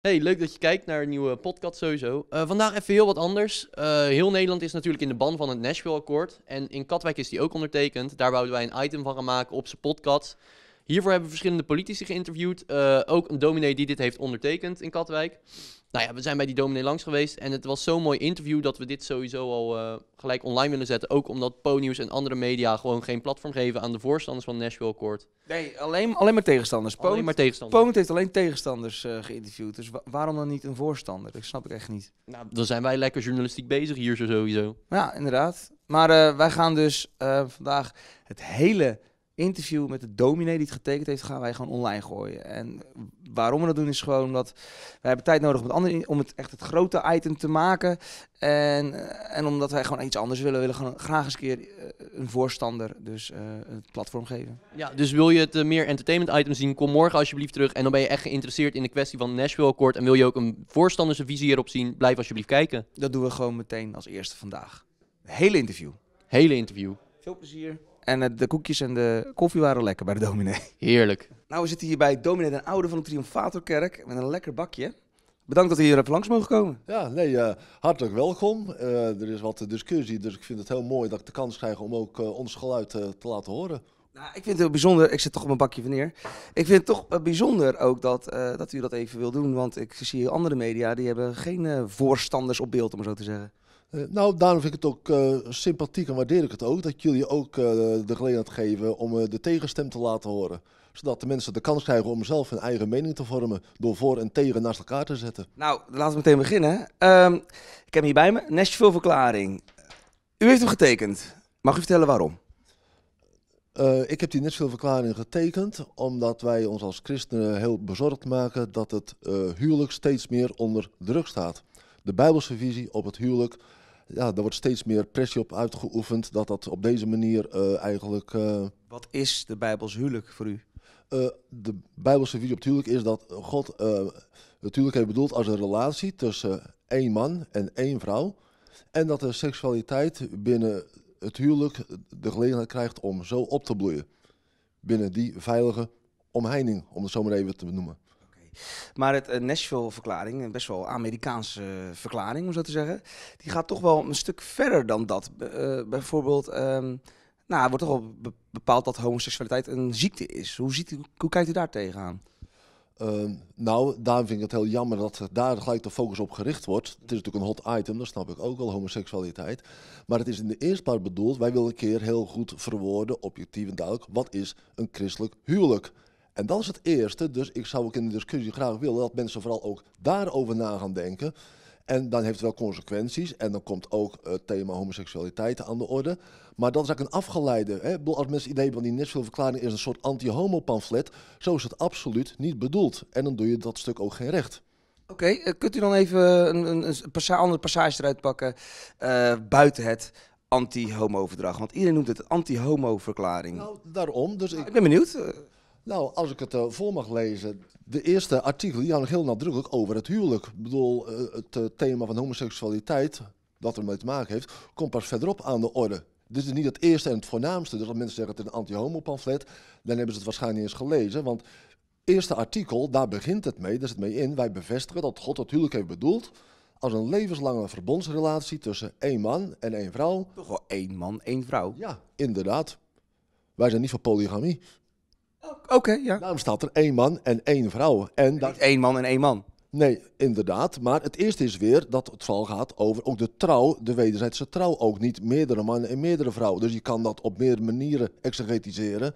Hey, leuk dat je kijkt naar een nieuwe podcast sowieso. Eh, vandaag even heel wat anders. Eh, heel Nederland is natuurlijk in de ban van het Nashville-akkoord. En in Katwijk is die ook ondertekend. Daar wouden wij een item van gaan maken op zijn podcast. Hiervoor hebben we verschillende politici geïnterviewd. Eh, ook een dominee die dit heeft ondertekend in Katwijk nou ja, we zijn bij die dominee langs geweest en het was zo'n mooi interview dat we dit sowieso al eh, gelijk online willen zetten. Ook omdat Ponyus en andere media gewoon geen platform geven aan de voorstanders van Nashville Accord. Nee, alleen, alleen maar tegenstanders. alleen maar tegenstanders. heeft alleen tegenstanders eh, geïnterviewd, dus waarom dan niet een voorstander? Dat snap ik echt niet. Nou, dan zijn wij lekker journalistiek bezig hier zo sowieso. Ja, inderdaad. Maar eh, wij gaan dus vandaag het hele interview met de dominee die het getekend heeft, gaan wij gewoon online gooien. En waarom we dat doen is gewoon omdat wij hebben tijd nodig om het, andere, om het echt het grote item te maken. En, eh, en omdat wij gewoon iets anders willen, willen gewoon graag eens een keer eh, een voorstander dus eh, het platform geven. Ja, dus wil je het meer entertainment item zien, kom morgen alsjeblieft terug. En dan ben je echt geïnteresseerd in de kwestie van Nashville Accord En wil je ook een voorstandersvisie hierop zien, blijf alsjeblieft kijken. Dat doen we gewoon meteen als eerste vandaag. Hele interview. Hele interview. Veel plezier. En eh, de koekjes en de koffie waren lekker bij de dominee. Heerlijk. Nou, we zitten hier bij dominee de Oude van de Triomfatorkerk met een lekker bakje. Bedankt dat u hier even langs mogen komen. Ja, nee, eh, hartelijk welkom. Eh, er is wat discussie, dus ik vind het heel mooi dat ik de kans krijg om ook ons geluid te laten horen. Nou, ik vind het heel bijzonder, ik zit toch op mijn bakje van neer. Ik vind het toch bijzonder ook dat, dat u dat even wil doen, want ik zie andere media die hebben geen voorstanders op beeld, om zo te zeggen. Eh, nou, daarom vind ik het ook eh, sympathiek en waardeer ik het ook dat jullie ook eh, de gelegenheid geven om de tegenstem te laten horen. Zodat de mensen de kans krijgen om zelf hun eigen mening te vormen door voor en tegen naast elkaar te zetten. Nou, laten we meteen beginnen. Ehm, ik heb hier bij me Nashville Verklaring. U heeft hem getekend. Mag u vertellen waarom? ik heb die Nashville Verklaring getekend omdat wij ons als christenen heel bezorgd maken dat het huwelijk steeds meer onder druk staat. De Bijbelse visie op het huwelijk ja, er wordt steeds meer pressie op uitgeoefend dat dat op deze manier eh, eigenlijk. Eh, Wat is de Bijbels huwelijk voor u? Eh, de Bijbelse visie op huwelijk is dat God het huwelijk heeft bedoeld als een relatie tussen één man en één vrouw. En dat de seksualiteit binnen het huwelijk de gelegenheid krijgt om zo op te bloeien. Binnen die veilige omheining, om het zo maar even te benoemen. Maar het eh, Nashville-verklaring, een best wel Amerikaanse eh, verklaring om zo te zeggen, die gaat toch wel een stuk verder dan dat. Eh, bijvoorbeeld, um, nou, wordt toch wel bepaald dat homoseksualiteit een ziekte is. Hoe, ziet hoe kijkt u daar tegenaan? Ehm, nou, daarom vind ik het heel jammer dat daar gelijk de focus op gericht wordt. Het is natuurlijk een hot item, dat snap ik ook al homoseksualiteit. Maar het is in de eerste plaats bedoeld, wij willen een keer heel goed verwoorden, objectief en duidelijk, wat is een christelijk huwelijk? En dat is het eerste, dus ik zou ook in de discussie graag willen dat mensen vooral ook daarover na gaan denken. En dan heeft het wel consequenties. En dan komt ook het thema homoseksualiteit aan de orde. Maar dat is eigenlijk een afgeleide. Hè? als mensen het idee van die veel verklaring is een soort anti-homo-pamflet, zo is het absoluut niet bedoeld. En dan doe je dat stuk ook geen recht. Oké, eh, kunt u dan even een, een, een andere passage eruit pakken eh, buiten het anti-homo-verdrag? Want iedereen noemt het anti-homo-verklaring. Nou, daarom. Dus nou, ik... ik ben benieuwd. Nou, als ik het uh, voor mag lezen. De eerste artikel die nog heel nadrukkelijk over het huwelijk. Ik bedoel, eh, het eh, thema van homoseksualiteit, dat ermee te maken heeft, komt pas verderop aan de orde. Dit is niet het eerste en het voornaamste. Dus als mensen zeggen het een anti-homo-pamflet, dan hebben ze het waarschijnlijk eens gelezen. Want eerste artikel, daar begint het mee, daar zit het mee in. Wij bevestigen dat God het huwelijk heeft bedoeld als een levenslange verbondsrelatie tussen één man en één vrouw. Toch wel één man, één vrouw? Ja, inderdaad. Wij zijn niet voor polygamie. Oké, ja. Daarom staat er één man en één vrouw. En dat... één man en één man. Nee, inderdaad. Maar het eerste is weer dat het vooral gaat over ook de trouw, de wederzijdse trouw. Ook niet meerdere mannen en meerdere vrouwen. Dus je kan dat op meerdere manieren exegetiseren.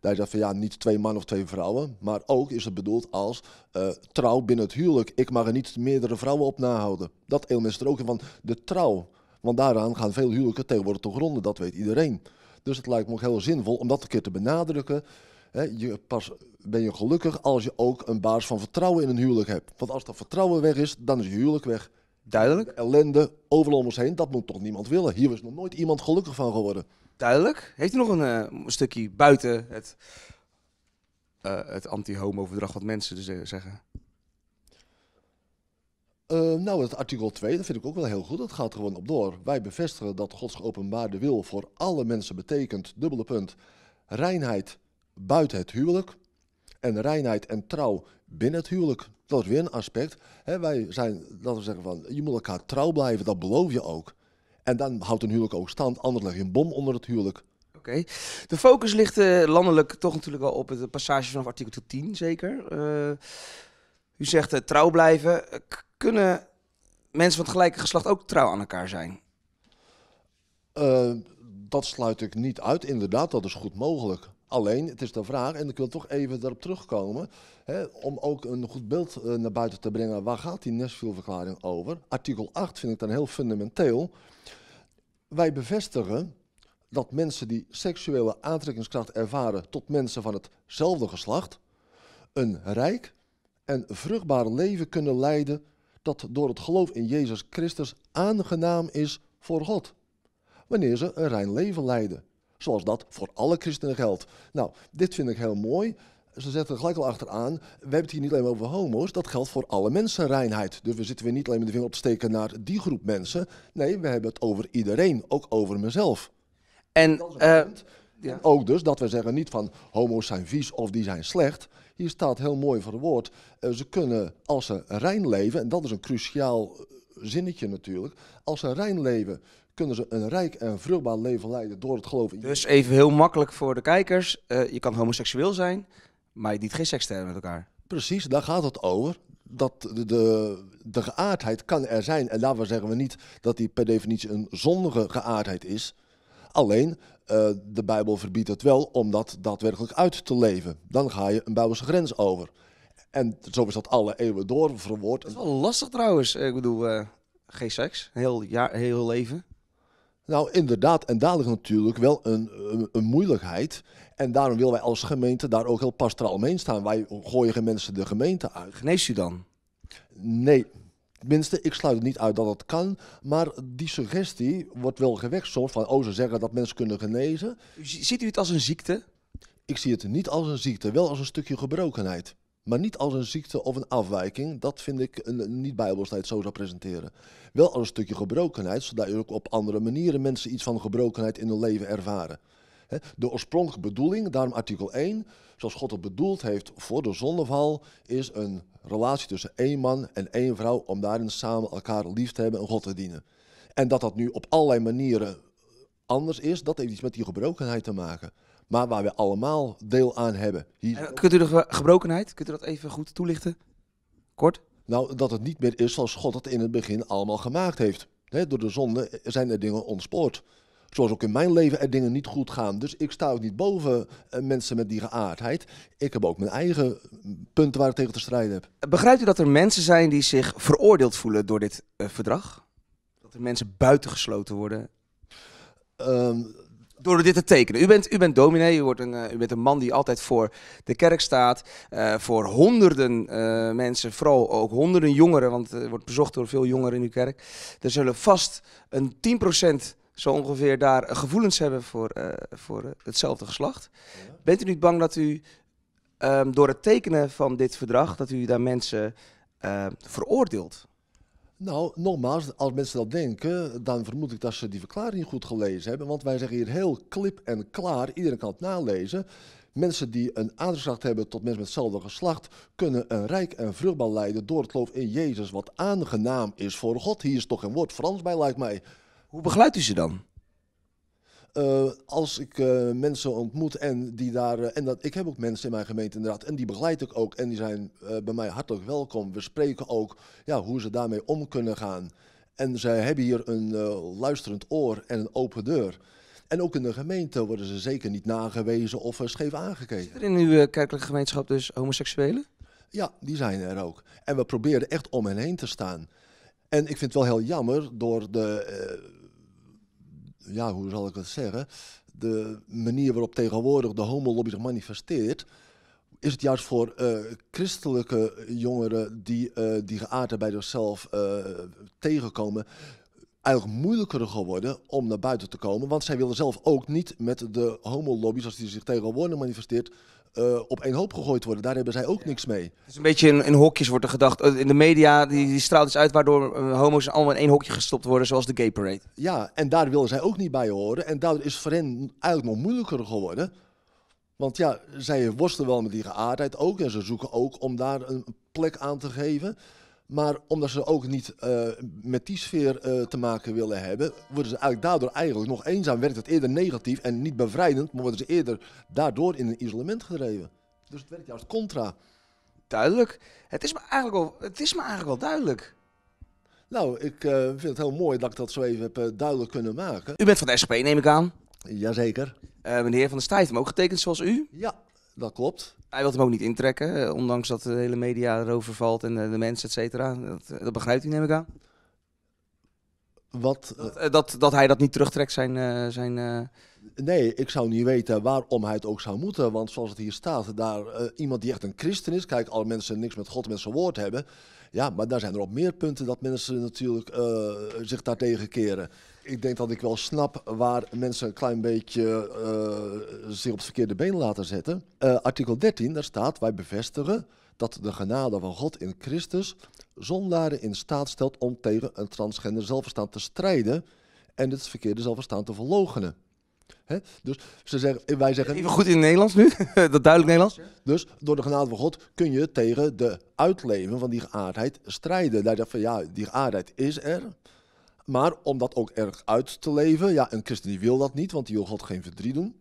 Daar dat van ja, niet twee mannen of twee vrouwen. Maar ook is het bedoeld als eh, trouw binnen het huwelijk. Ik mag er niet meerdere vrouwen op nahouden. Dat element is er ook in van de trouw. Want daaraan gaan veel huwelijken tegenwoordig te gronden. Dat weet iedereen. Dus het lijkt me ook heel zinvol om dat een keer te benadrukken je, pas ben je gelukkig als je ook een baas van vertrouwen in een huwelijk hebt. Want als dat vertrouwen weg is, dan is je huwelijk weg. Duidelijk. ellende, overal om ons heen, dat moet toch niemand willen. Hier is nog nooit iemand gelukkig van geworden. Duidelijk. Heeft u nog een eh, stukje buiten het, eh, het anti-homo-verdrag wat mensen dus, eh, zeggen? nou, het artikel 2, dat vind ik ook wel heel goed. Dat gaat gewoon op door. Wij bevestigen dat Gods geopenbaarde wil voor alle mensen betekent, dubbele punt, reinheid, buiten het huwelijk en reinheid en trouw binnen het huwelijk. Dat is weer een aspect. wij zijn, laten we zeggen, van, je moet elkaar trouw blijven, dat beloof je ook. En dan houdt een huwelijk ook stand, anders leg je een bom onder het huwelijk. Oké. De focus ligt eh, landelijk toch natuurlijk wel op de passage van artikel 10, zeker. Eh, u zegt eh, trouw blijven. kunnen mensen van het gelijke geslacht ook trouw aan elkaar zijn? dat sluit ik niet uit, inderdaad, dat is goed mogelijk. Alleen, het is de vraag, en ik wil toch even daarop terugkomen, hè, om ook een goed beeld eh, naar buiten te brengen, waar gaat die Nashville-verklaring over? Artikel 8 vind ik dan heel fundamenteel. Wij bevestigen dat mensen die seksuele aantrekkingskracht ervaren tot mensen van hetzelfde geslacht, een rijk en vruchtbaar leven kunnen leiden dat door het geloof in Jezus Christus aangenaam is voor God, wanneer ze een rein leven leiden zoals dat voor alle christenen geldt. Nou, dit vind ik heel mooi. Ze zetten er gelijk al achteraan, we hebben het hier niet alleen over homo's, dat geldt voor alle mensenreinheid. Dus we zitten we niet alleen met de vinger op te steken naar die groep mensen. Nee, we hebben het over iedereen, ook over mezelf. En, eh, ja. Ook dus dat we zeggen niet van homo's zijn vies of die zijn slecht. Hier staat heel mooi voor het woord. Eh, ze kunnen als ze rein leven, en dat is een cruciaal eh, zinnetje natuurlijk, als ze rein leven kunnen ze een rijk en vruchtbaar leven leiden door het geloof in Dus even heel makkelijk voor de kijkers. Eh, je kan homoseksueel zijn, maar je dient geen seks te hebben met elkaar. Precies, daar gaat het over. Dat de, de, de geaardheid kan er zijn. En daarvoor zeggen we niet dat die per definitie een zondige geaardheid is. Alleen, eh, de Bijbel verbiedt het wel om dat daadwerkelijk uit te leven. Dan ga je een Bijbelse grens over. En zo is dat alle eeuwen door verwoord. Dat is wel lastig trouwens. Eh, ik bedoel, geen seks, heel, heel leven. Nou, inderdaad. En dadelijk natuurlijk wel een, een, moeilijkheid. En daarom willen wij als gemeente daar ook heel pastoraal mee staan. Wij gooien mensen de gemeente uit. Geneest u dan? Nee. Tenminste, ik sluit het niet uit dat dat kan. Maar die suggestie wordt wel gewekt soms. Van, oh, ze zeggen dat mensen kunnen genezen. Ziet u het als een ziekte? Ik zie het niet als een ziekte. Wel als een stukje gebrokenheid. Maar niet als een ziekte of een afwijking. Dat vind ik een, niet-bijbelsheid zo zou presenteren. Wel als een stukje gebrokenheid, zodat je ook op andere manieren mensen iets van gebrokenheid in hun leven ervaren. De oorspronkelijke bedoeling, daarom artikel 1, zoals God het bedoeld heeft voor de zondeval, is een relatie tussen één man en één vrouw om daarin samen elkaar lief te hebben en God te dienen. En dat dat nu op allerlei manieren anders is, dat heeft iets met die gebrokenheid te maken maar waar we allemaal deel aan hebben. Hier... Eh, kunt u de gebrokenheid, kunt u dat even goed toelichten? Kort? Nou, dat het niet meer is zoals God het in het begin allemaal gemaakt heeft. door de zonde zijn er dingen ontspoord. Zoals ook in mijn leven er dingen niet goed gaan. Dus ik sta ook niet boven eh, mensen met die geaardheid. Ik heb ook mijn eigen mm, punten waar ik tegen te strijden heb. Eh, begrijpt u dat er mensen zijn die zich veroordeeld voelen door dit verdrag? Dat er mensen buitengesloten worden? Um, door dit te tekenen. U bent, u bent dominee, u, wordt een, eh, u bent een man die altijd voor de kerk staat. Eh, voor honderden eh, mensen, vooral ook honderden jongeren, want er wordt bezocht door veel jongeren in uw kerk. Er zullen vast een 10% zo ongeveer daar gevoelens hebben voor, voor hetzelfde geslacht. Bent u niet bang dat u ehm, door het tekenen van dit verdrag, dat u daar mensen veroordeelt? Nou, nogmaals, als mensen dat denken, dan vermoed ik dat ze die verklaring goed gelezen hebben. Want wij zeggen hier heel klip en klaar, iedereen kan het nalezen. Mensen die een aandruksacht hebben tot mensen met hetzelfde geslacht, kunnen een rijk en vruchtbaar leiden door het geloof in Jezus, wat aangenaam is voor God. Hier is toch een woord Frans bij, lijkt mij. Hoe begeleidt u ze dan? Eh, als ik eh, mensen ontmoet en die daar. Eh, en dat, ik heb ook mensen in mijn gemeente inderdaad. En die begeleid ik ook. En die zijn bij mij hartelijk welkom. We spreken ook ja, hoe ze daarmee om kunnen gaan. En zij hebben hier een luisterend oor en een open deur. En ook in de gemeente worden ze zeker niet nagewezen of scheef aangekeken. in uw kerkelijke gemeenschap dus homoseksuelen? Ja, die zijn er ook. En we proberen echt om hen heen te staan. En ik vind het wel heel jammer door de ja, hoe zal ik het zeggen, de manier waarop tegenwoordig de homolobby zich manifesteert, is het juist voor eh, christelijke jongeren die, uh, die geaardheid bij zichzelf eh, tegenkomen, eigenlijk moeilijker geworden om naar buiten te komen. Want zij wilden zelf ook niet met de homolobby, als die zich tegenwoordig manifesteert, eh, op één hoop gegooid worden. Daar hebben zij ook niks mee. Het is een beetje in, hokjes wordt er gedacht. Eh, in de media die, straalt iets uit waardoor eh, homo's allemaal in één hokje gestopt worden, zoals de gay parade. Ja, en daar willen zij ook niet bij horen. En daardoor is hen eigenlijk nog moeilijker geworden. Want ja, zij worstelen wel met die geaardheid ook. En ze zoeken ook om daar een plek aan te geven. Maar omdat ze ook niet eh, met die sfeer eh, te maken willen hebben, worden ze eigenlijk daardoor eigenlijk nog eenzaam. Werkt het eerder negatief en niet bevrijdend, maar worden ze eerder daardoor in een isolement gedreven. Dus het werkt juist contra. Duidelijk. Het is me eigenlijk wel, het is me eigenlijk wel duidelijk. Nou, ik eh, vind het heel mooi dat ik dat zo even heb duidelijk kunnen maken. U bent van de SP, neem ik aan. Jazeker. meneer Van der Stijf, hem ook getekend zoals u? Ja, dat klopt. Hij wil hem ook niet intrekken, eh, ondanks dat de hele media erover valt en eh, de mensen, et cetera. Dat, eh, begrijpt u, neem ik aan. Wat? Dat, dat, dat, hij dat niet terugtrekt, zijn, zijn nee, ik zou niet weten waarom hij het ook zou moeten. Want zoals het hier staat, daar, eh, iemand die echt een christen is... Kijk, alle mensen niks met God, met zijn woord hebben... Ja, maar daar zijn er op meer punten dat mensen natuurlijk eh, zich daartegen keren. Ik denk dat ik wel snap waar mensen een klein beetje eh, zich op het verkeerde been laten zetten. artikel 13, daar staat: Wij bevestigen dat de genade van God in Christus zondaren in staat stelt om tegen een transgender zelfverstand te strijden en het verkeerde zelfverstand te verlogenen. Dus ze zeggen, eh, wij zeggen. Even goed in het Nederlands nu, dat duidelijk Nederlands. Dus door de genade van God kun je tegen de uitleven van die geaardheid strijden. Daar zegt van ja, die geaardheid is er. Maar om dat ook erg uit te leven, ja, een christen die wil dat niet, want die wil God geen verdriet doen.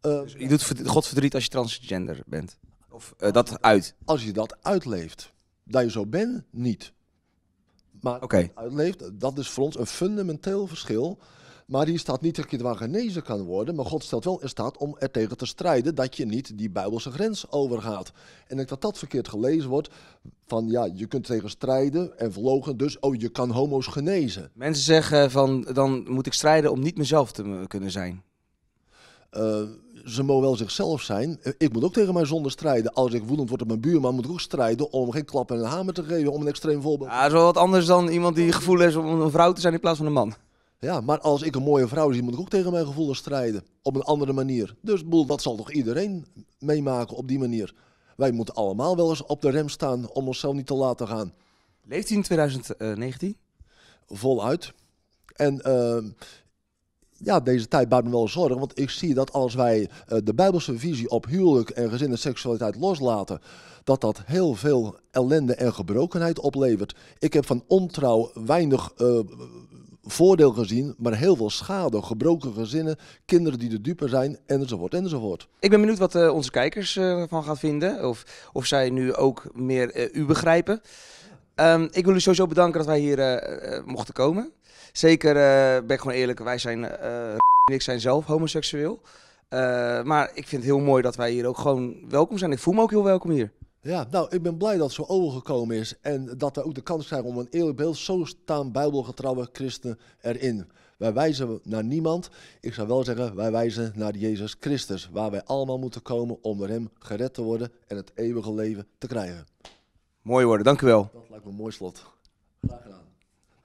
Eh, dus je doet God verdriet als je transgender bent. Of eh, dat uit. Als je dat uitleeft. Dat je zo bent, niet. Maar okay. uitleeft, dat is voor ons een fundamenteel verschil maar hier staat niet dat je ervan genezen kan worden. Maar God stelt wel in staat om er tegen te strijden dat je niet die Bijbelse grens overgaat. En ik denk dat dat verkeerd gelezen wordt. Van ja, je kunt tegen strijden en verlogen. Dus oh, je kan homo's genezen. Mensen zeggen van dan moet ik strijden om niet mezelf te kunnen zijn. Eh, ze mogen wel zichzelf zijn. Eh, ik moet ook tegen mijn zonde strijden. Als ik woedend word op mijn buurman, moet ik ook strijden om geen klap en een hamer te geven. Om een extreem voorbeeld. Ja, zo wat anders dan iemand die gevoel heeft om een vrouw te zijn in plaats van een man. Ja, maar als ik een mooie vrouw zie, moet ik ook tegen mijn gevoelens strijden. Op een andere manier. Dus boel, dat zal toch iedereen meemaken op die manier. Wij moeten allemaal wel eens op de rem staan om onszelf niet te laten gaan. Leeft hij in 2019? Eh, Voluit. En ehm, ja, deze tijd baart me wel zorgen. Want ik zie dat als wij eh, de Bijbelse visie op huwelijk en gezin en seksualiteit loslaten, dat dat heel veel ellende en gebrokenheid oplevert. Ik heb van ontrouw weinig eh, voordeel gezien, maar heel veel schade. Gebroken gezinnen, kinderen die de dupe zijn, enzovoort, enzovoort. Ik ben benieuwd wat eh, onze kijkers eh, ervan gaan vinden. Of, of zij nu ook meer eh, u begrijpen. Ehm, ik wil u sowieso bedanken dat wij hier mochten komen. Zeker, ben ik gewoon eerlijk, wij zijn, ik zijn zelf homoseksueel. maar ik vind het heel mooi dat wij hier ook gewoon welkom zijn. Ik voel me ook heel welkom hier. Ja, nou, ik ben blij dat het zo overgekomen is en dat we ook de kans krijgen om een eerlijk beeld. Zo staan bijbelgetrouwe christenen erin. Wij wijzen naar niemand. Ik zou wel zeggen, wij wijzen naar Jezus Christus, waar wij allemaal moeten komen om door hem gered te worden en het eeuwige leven te krijgen. Mooi woorden, dank u wel. Dat lijkt me een mooi slot. Graag gedaan.